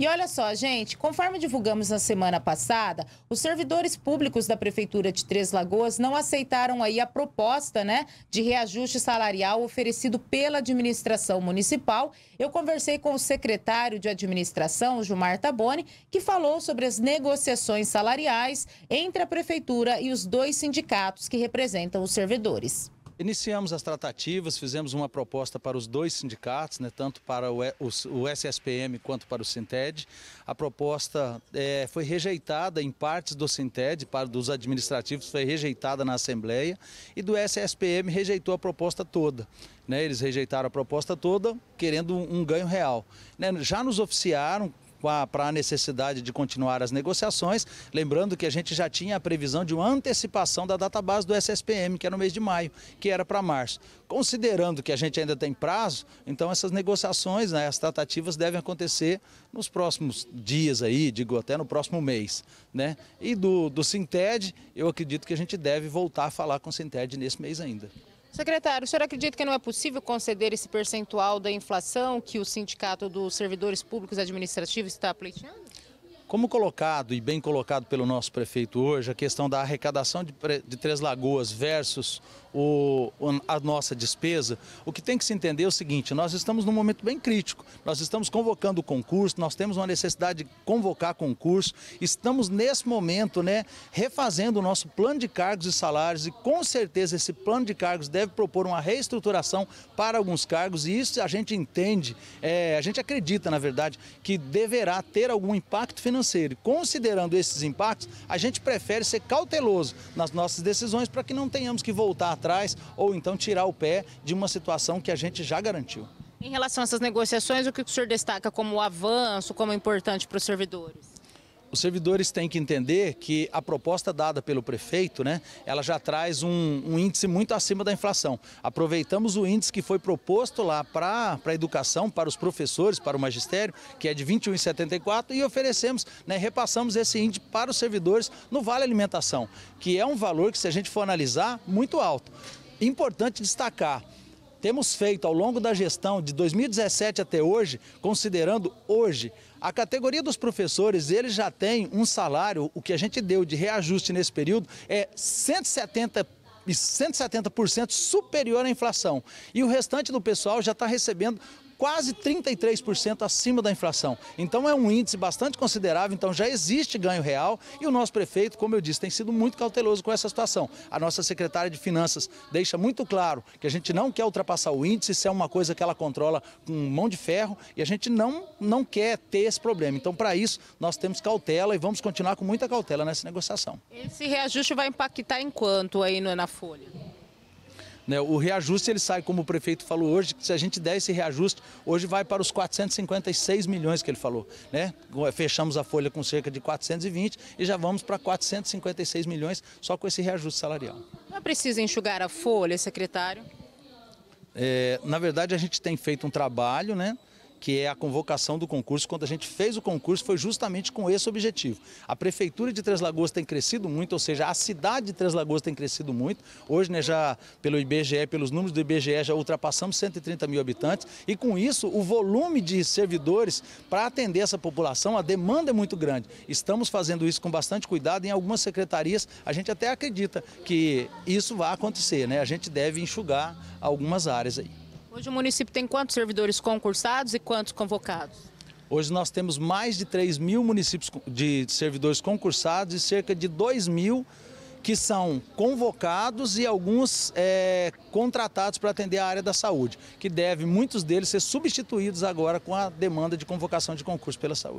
E olha só, gente, conforme divulgamos na semana passada, os servidores públicos da Prefeitura de Três Lagoas não aceitaram aí a proposta, né, de reajuste salarial oferecido pela administração municipal. Eu conversei com o secretário de administração, Gilmar Taboni, que falou sobre as negociações salariais entre a Prefeitura e os dois sindicatos que representam os servidores. Iniciamos as tratativas, fizemos uma proposta para os dois sindicatos, né, tanto para o, SSPM quanto para o Sinted. A proposta é, foi rejeitada em partes do Sinted, para dos administrativos foi rejeitada na Assembleia e do SSPM rejeitou a proposta toda. Né, eles rejeitaram a proposta toda, querendo um, um ganho real. Né, já nos oficiaram para a necessidade de continuar as negociações. Lembrando que a gente já tinha a previsão de uma antecipação da data base do SSPM, que é no mês de maio, que era para março. Considerando que a gente ainda tem prazo, então essas negociações, né, as tratativas devem acontecer nos próximos dias aí, digo até no próximo mês. Né? E do, do Sinted, eu acredito que a gente deve voltar a falar com o Sinted nesse mês ainda. Secretário, o senhor acredita que não é possível conceder esse percentual da inflação que o Sindicato dos Servidores Públicos Administrativos está pleiteando? Como colocado e bem colocado pelo nosso prefeito hoje, a questão da arrecadação de, de Três Lagoas versus o, a nossa despesa, o que tem que se entender é o seguinte: nós estamos num momento bem crítico. Nós estamos convocando o concurso, nós temos uma necessidade de convocar concurso, estamos nesse momento, né, refazendo o nosso plano de cargos e salários e com certeza esse plano de cargos deve propor uma reestruturação para alguns cargos e isso a gente entende, é, a gente acredita, na verdade, que deverá ter algum impacto financeiro financeiro. Considerando esses impactos, a gente prefere ser cauteloso nas nossas decisões para que não tenhamos que voltar atrás ou então tirar o pé de uma situação que a gente já garantiu. Em relação a essas negociações, o que o senhor destaca como avanço, como importante para os servidores? Os servidores têm que entender que a proposta dada pelo prefeito, né, ela já traz um, um índice muito acima da inflação. Aproveitamos o índice que foi proposto lá para a educação, para os professores, para o magistério, que é de 21,74, e oferecemos, né, repassamos esse índice para os servidores no Vale Alimentação, que é um valor que, se a gente for analisar, muito alto. Importante destacar temos feito ao longo da gestão de 2017 até hoje, considerando hoje, a categoria dos professores, eles já tem um salário, o que a gente deu de reajuste nesse período é 170 e 170% superior à inflação. E o restante do pessoal já está recebendo quase 33% acima da inflação. Então é um índice bastante considerável, então já existe ganho real e o nosso prefeito, como eu disse, tem sido muito cauteloso com essa situação. A nossa secretária de Finanças deixa muito claro que a gente não quer ultrapassar o índice, isso é uma coisa que ela controla com mão de ferro e a gente não, não quer ter esse problema. Então, para isso, nós temos cautela e vamos continuar com muita cautela nessa negociação. Esse reajuste vai impactar em quanto aí na folha? Né? O reajuste ele sai, como o prefeito falou hoje, se a gente der esse reajuste, hoje vai para os 456 milhões que ele falou. Né? Fechamos a folha com cerca de 420 e já vamos para 456 milhões só com esse reajuste salarial. Não é precisa enxugar a folha, secretário? É, na verdade, a gente tem feito um trabalho, né? que é a convocação do concurso. Quando a gente fez o concurso, foi justamente com esse objetivo. A Prefeitura de Três Lagoas tem crescido muito, ou seja, a cidade de Três Lagoas tem crescido muito. Hoje, né, já pelo IBGE, pelos números do IBGE, já ultrapassamos 130 mil habitantes e com isso o volume de servidores para atender essa população, a demanda é muito grande. Estamos fazendo isso com bastante cuidado. Em algumas secretarias, a gente até acredita que isso vai acontecer, né? A gente deve enxugar algumas áreas aí. Hoje o município tem quantos servidores concursados e quantos convocados? Hoje nós temos mais de 3 mil municípios de servidores concursados e cerca de 2 mil que são convocados e alguns é, contratados para atender a área da saúde, que deve muitos deles ser substituídos agora com a demanda de convocação de concurso pela saúde.